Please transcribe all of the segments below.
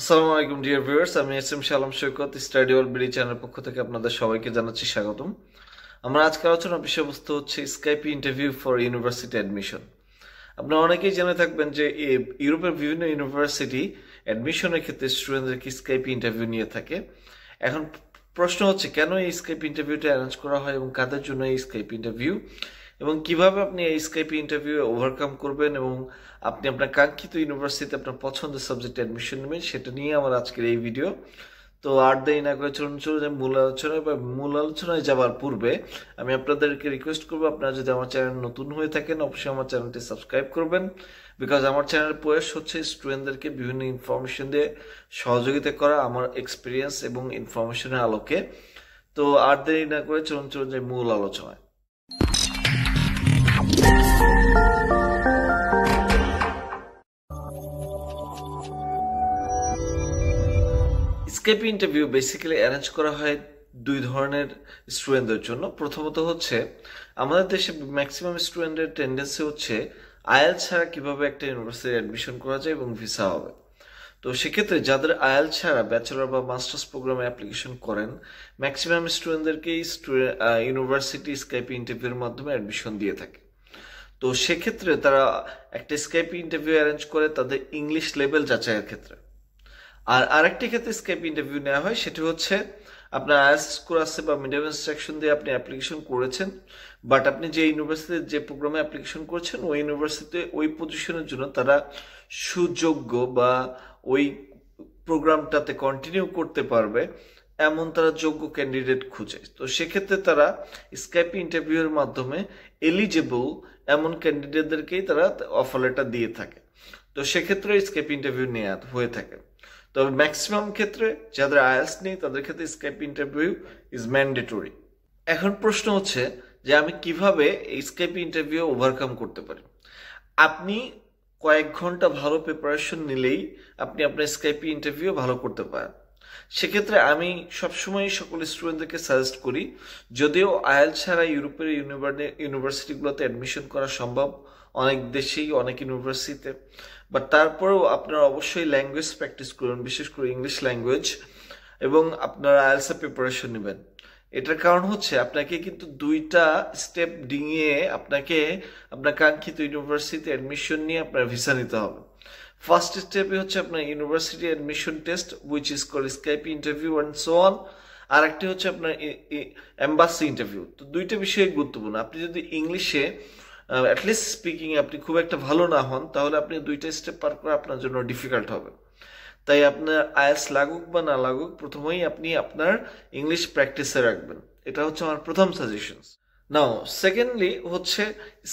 আসসালামু আলাইকুম dear viewers আমি S M Salam Saikat study all BD channel পক্ষ থেকে আপনাদের সবাইকে জানাচ্ছি স্বাগতম আমরা আজকে আলোচনা বিষয়বস্তু হচ্ছে Skype interview for university admission আপনারা অনেকেই জেনে থাকবেন যে ইউরোপের বিভিন্ন ইউনিভার্সিটি অ্যাডমিশনের ক্ষেত্রে স্টুডেন্টদেরকে স্কাইপি ইন্টারভিউ নিয়ে থাকে এখন প্রশ্ন হচ্ছে কেন এই স্কাইপ ইন্টারভিউটা অ্যারেঞ্জ করা হয় এবং কাদের জন্য এই স্কাইপ ইন্টারভিউ এবং কিভাবে আপনি এই স্কাইপি ইন্টারভিউ ওভারকাম করবেন এবং আপনি আপনার কাঙ্ক্ষিত ইউনিভার্সিটিতে আপনার পছন্দের সাবজেক্টে অ্যাডমিশন নেবেন সেটা নিয়ে আমার আজকের এই ভিডিও তো আর দেরি না করে চলুন চলুন মূল আলোচনায় বা মূল আলোচনায় যাওয়ার পূর্বে আমি আপনাদেরকে রিকোয়েস্ট করবো আপনারা যদি আমার চ্যানেল নতুন হয়ে থাকেন অবশ্যই আমার চ্যানেলটি সাবস্ক্রাইব করবেন বিকজ আমার চ্যানেলের প্রয়াস হচ্ছে স্টুডেন্টদেরকে বিভিন্ন ইনফরমেশন দিয়ে সহযোগিতা করা আমার এক্সপিরিয়েন্স এবং ইনফরমেশনের আলোকে তো আর দেরি না করে চলুন চলুন যে মূল আলোচনায় স্কেপি ইন্টারভিউ বেসিক্যালি অ্যারেঞ্জ করা হয় দুই ধরনের স্টুডেন্টদের জন্য প্রথমত হচ্ছে আমাদের দেশে ম্যাক্সিমাম স্টুডেন্টের টেন্ডেন্সি হচ্ছে আয়াল ছাড়া কিভাবে একটা ইউনিভার্সিটি অ্যাডমিশন করা যায় এবং ভিসা হবে তো সেক্ষেত্রে যাদের আয়াল ছাড়া ব্যাচেলর বা মাস্টার্স প্রোগ্রামে অ্যাপ্লিকেশন করেন ম্যাক্সিমাম স্টুডেন্টদেরকেই ইউনিভার্সিটি স্কাইপ ইন্টারভিউর মাধ্যমে অ্যাডমিশন দিয়ে থাকে তো সেক্ষেত্রে তারা একটা স্কাইপ ইন্টারভিউ অ্যারেঞ্জ করে তাদের ইংলিশ লেভেল যাচাইয়ের ক্ষেত্রে আর আরেকটি ক্ষেত্রে স্কেপ ইন্টারভিউ নেওয়া হয় সেটি হচ্ছে আপনার আয়াস স্কোর আছে বা মিডিয়াম ইনস্ট্রাকশন দিয়ে আপনি অ্যাপ্লিকেশন করেছেন বাট আপনি যে ইউনিভার্সিটি যে প্রোগ্রামে অ্যাপ্লিকেশন করেছেন ওই ইউনিভার্সিটিতে ওই পজিশনের জন্য তারা সুযোগ্য বা ওই প্রোগ্রামটাতে কন্টিনিউ করতে পারবে এমন তারা যোগ্য ক্যান্ডিডেট খুঁজে তো সেক্ষেত্রে তারা স্কাইপ ইন্টারভিউয়ের মাধ্যমে এলিজেবল এমন ক্যান্ডিডেটদেরকেই তারা অফার লেটার দিয়ে থাকে তো সেক্ষেত্রে স্কাইপি ইন্টারভিউ নেওয়া হয়ে থাকে তবে ম্যাক্সিমাম ক্ষেত্রে যাদের আয়াস নেই তাদের ক্ষেত্রে স্কাইপ ইন্টারভিউ ইজ ম্যান্ডেটরি এখন প্রশ্ন হচ্ছে যে আমি কিভাবে এই স্কাইপ ইন্টারভিউ ওভারকাম করতে পারি আপনি কয়েক ঘন্টা ভালো প্রিপারেশন নিলেই আপনি আপনার স্কাইপি ইন্টারভিউ ভালো করতে পারেন সেক্ষেত্রে আমি সবসময় সকল স্টুডেন্টদেরকে সাজেস্ট করি যদিও আয়াল ছাড়া ইউরোপের ইউনিভার্সিটিগুলোতে অ্যাডমিশন করা সম্ভব অনেক দেশেই অনেক ইউনিভার্সিটিতে বাট তারপরেও আপনারা অবশ্যই ল্যাঙ্গুয়েজ প্র্যাকটিস করবেন বিশেষ করে ইংলিশ ল্যাঙ্গুয়েজ এবং আপনারা আয়ালসা প্রিপারেশন নেবেন এটার কারণ হচ্ছে আপনাকে কিন্তু দুইটা স্টেপ ডিঙিয়ে আপনাকে আপনার কাঙ্ক্ষিত ইউনিভার্সিটিতে অ্যাডমিশন নিয়ে আপনার ভিসা নিতে হবে ফার্স্ট স্টেপে হচ্ছে আপনার university admission test which is call Skype interview and so on আর একটি হচ্ছে আপনার অ্যাম্বাসি ইন্টারভিউ তো দুইটা বিষয়ে গুরুত্বপূর্ণ আপনি যদি ইংলিশে অ্যাটলিস্ট স্পিকিং আপনি খুব একটা ভালো না হন তাহলে আপনি দুইটা স্টেপ পার করা আপনার জন্য ডিফিকাল্ট হবে তাই আপনার আয়াস লাগুক বা না লাগুক প্রথমেই আপনি আপনার ইংলিশ প্র্যাকটিসে রাখবেন এটা হচ্ছে আমার প্রথম সাজেশনস নাও সেকেন্ডলি হচ্ছে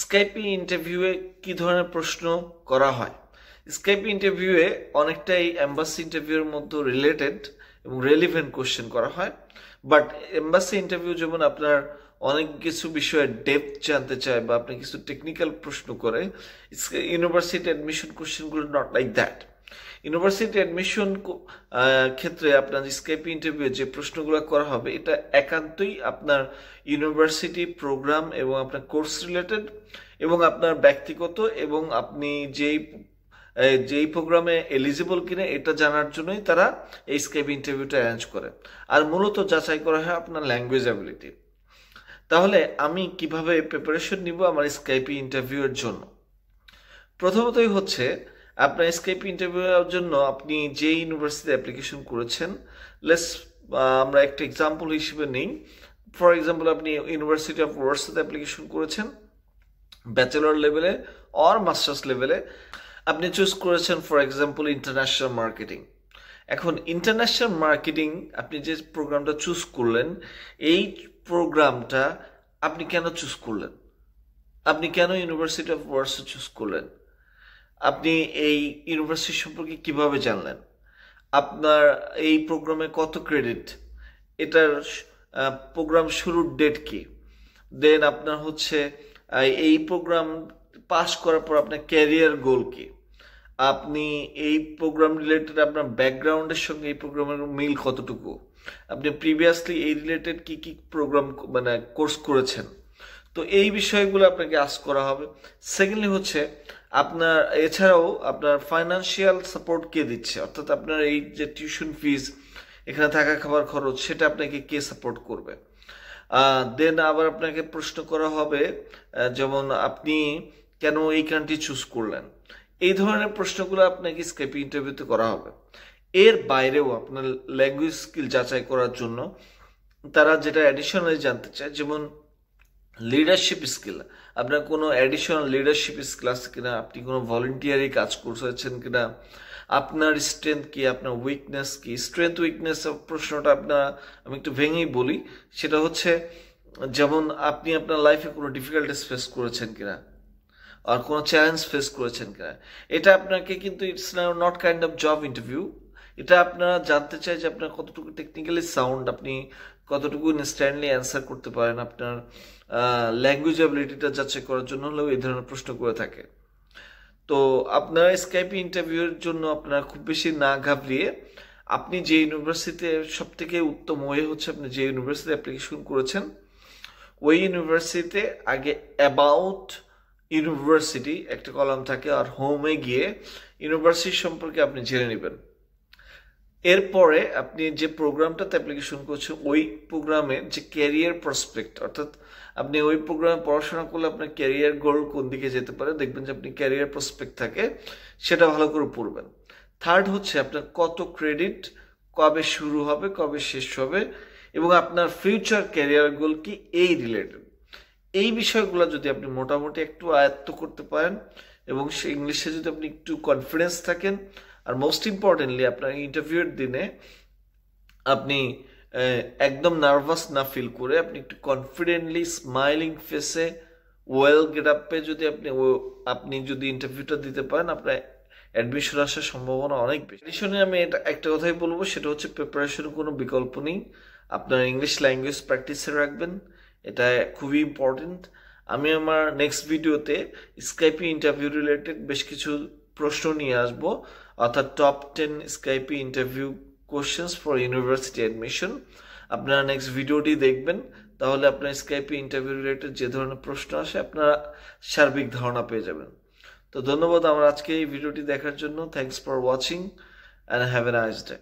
স্কাইপি ইন্টারভিউয়ে কি ধরনের প্রশ্ন করা হয় স্কাইপ ইন্টারভিউয়ে অনেকটাই অ্যাম্বাসি ইন্টারভিউর মধ্যে রিলেটেড এবং রেলিভেন্ট কোশ্চেন করা হয় বাট এম্বাসি ইন্টারভিউ যেমন আপনার অনেক কিছু বিষয়ে ডেপথ জানতে চায় বা আপনি কিছু টেকনিক্যাল প্রশ্ন করে ইউনিভার্সিটি অ্যাডমিশন কোশ্চেনগুলো not like that university admission ক্ষেত্রে আপনার স্কাইপ ইন্টারভিউ যে প্রশ্নগুলো করা হবে এটা একান্তই আপনার ইউনিভার্সিটি প্রোগ্রাম এবং আপনার কোর্স রিলেটেড এবং আপনার ব্যক্তিগত এবং আপনি যেই যেই প্রোগ্রামে এলিজিবল কিনা এটা জানার জন্যই তারা এই স্কেপ ইন্টারভিউটা অ্যারেঞ্জ করে আর মূলত যাচাই করা হয় আপনার ল্যাঙ্গুয়েজ অ্যাবিলিটি তাহলে আমি কিভাবে প্রিপারেশন নিব আমার স্কাইপি ইন্টারভিউয়ের জন্য প্রথমতই হচ্ছে আপনার স্কাইপি ইন্টারভিউয়ের জন্য আপনি যে ইউনিভার্সিটি অ্যাপ্লিকেশন করেছেন লেস আমরা একটা এক্সাম্পল হিসেবে নিই ফর এক্সাম্পল আপনি ইউনিভার্সিটি অফ ওয়ার্সিতে অ্যাপ্লিকেশন করেছেন ব্যাচেলর লেভেলে অর মাস্টার্স লেভেলে আপনি চুজ করেছেন ফর এক্সাম্পল ইন্টারন্যাশনাল মার্কেটিং এখন ইন্টারন্যাশনাল মার্কেটিং আপনি যে প্রোগ্রামটা চুজ করলেন এই প্রোগ্রামটা আপনি কেন চুজ করলেন আপনি কেন ইউনিভার্সিটি অফ ওয়ার্স চুজ করলেন আপনি এই ইউনিভার্সিটি সম্পর্কে কিভাবে জানলেন আপনার এই প্রোগ্রামে কত ক্রেডিট এটার প্রোগ্রাম শুরুর ডেট কি দেন আপনার হচ্ছে এই প্রোগ্রাম পাশ করার পর আপনার ক্যারিয়ার গোল কি আপনি এই প্রোগ্রাম রিলেটেড আপনার ব্যাকগ্রাউন্ডের সঙ্গে এই প্রোগ্রামের মিল কতটুকু আপনি প্রিভিয়াসলি এই রিলেটেড কি কি প্রোগ্রাম মানে কোর্স করেছেন তো এই বিষয়গুলো আপনাকে আস করা হবে সেকেন্ডলি হচ্ছে আপনার এছাড়াও আপনার ফাইন্যান্সিয়াল সাপোর্ট কে দিচ্ছে অর্থাৎ আপনার এই যে টিউশন ফিজ এখানে থাকা খাবার খরচ সেটা আপনাকে কে সাপোর্ট করবে দেন আবার আপনাকে প্রশ্ন করা হবে যেমন আপনি কেন এই কান্ট্রি চুজ করলেন এই ধরনের প্রশ্নগুলো আপনাকে স্কেপি ইন্টারভিউতে করা হবে এর বাইরেও আপনার ল্যাঙ্গুয়েজ স্কিল যাচাই করার জন্য তারা যেটা অ্যাডিশনালি জানতে চায় যেমন লিডারশিপ স্কিল আপনার কোনো অ্যাডিশনাল লিডারশিপ স্কিল আছে কিনা আপনি কোনো ভলেন্টিয়ারি কাজ করছেন কিনা আপনার স্ট্রেংথ কি আপনার উইকনেস কি স্ট্রেংথ উইকনেস প্রশ্নটা আপনার আমি একটু ভেঙেই বলি সেটা হচ্ছে যেমন আপনি আপনার লাইফে কোনো ডিফিকাল্টিস ফেস করেছেন কিনা আর কোনো চ্যালেঞ্জ ফেস করেছেন কিনা এটা আপনাকে কিন্তু it's not kind of job interview এটা আপনারা জানতে চাই যে আপনার কতটুকু টেকনিক্যালি সাউন্ড আপনি কতটুকু ইনস্ট্যান্ডলি অ্যান্সার করতে পারেন আপনার ল্যাঙ্গুয়েজ অ্যাবিলিটিটা যাচাই করার জন্য হলেও এই ধরনের প্রশ্ন করে থাকে তো আপনারা স্কাইপি ইন্টারভিউয়ের জন্য আপনারা খুব বেশি না ঘাবড়িয়ে আপনি যে ইউনিভার্সিটিতে সব থেকে উত্তম ওয়ে হচ্ছে আপনি যে ইউনিভার্সিটি অ্যাপ্লিকেশন করেছেন ওই ইউনিভার্সিটিতে আগে অ্যাবাউট ইউনিভার্সিটি একটা কলাম থাকে আর হোমে গিয়ে ইউনিভার্সিটি সম্পর্কে আপনি জেনে নেবেন এরপরে আপনি যে প্রোগ্রামটাতে অ্যাপ্লিকেশন করছেন ওই প্রোগ্রামে যে ক্যারিয়ার প্রসপেক্ট অর্থাৎ আপনি ওই প্রোগ্রামে পড়াশোনা করলে আপনার ক্যারিয়ার গোল কোন দিকে যেতে পারে দেখবেন যে আপনি ক্যারিয়ার প্রসপেক্ট থাকে সেটা ভালো করে পড়বেন থার্ড হচ্ছে আপনার কত ক্রেডিট কবে শুরু হবে কবে শেষ হবে এবং আপনার ফিউচার ক্যারিয়ার গোল কি এই রিলেটেড এই বিষয়গুলো যদি আপনি মোটামুটি একটু আয়ত্ত করতে পারেন এবং সে ইংলিশে যদি আপনি একটু কনফিডেন্স থাকেন আর মোস্ট ইম্পর্টেন্টলি আপনার ইন্টারভিউয়ের দিনে আপনি একদম নার্ভাস না ফিল করে আপনি একটু কনফিডেন্টলি স্মাইলিং ফেসে ওয়েল গেট আপে যদি আপনি আপনি যদি ইন্টারভিউটা দিতে পারেন আপনার অ্যাডমিশন আসার সম্ভাবনা অনেক বেশি অ্যাডমিশনে আমি এটা একটা কথাই বলবো সেটা হচ্ছে প্রিপারেশনের কোনো বিকল্প নেই আপনার ইংলিশ ল্যাঙ্গুয়েজ প্র্যাকটিসে রাখবেন এটা খুবই ইম্পর্টেন্ট আমি আমার নেক্সট ভিডিওতে স্কাইপি ইন্টারভিউ রিলেটেড বেশ কিছু প্রশ্ন নিয়ে আসব অর্থাৎ top ten Skype interview questions for university admission আপনারা নেক্সট ভিডিওটি দেখবেন তাহলে আপনার স্কাইপি ইন্টারভিউ রিলেটেড যে ধরনের প্রশ্ন আসে আপনারা সার্বিক ধারণা পেয়ে যাবেন তো ধন্যবাদ আমার আজকে এই ভিডিওটি দেখার জন্য thanks for watching and have a nice day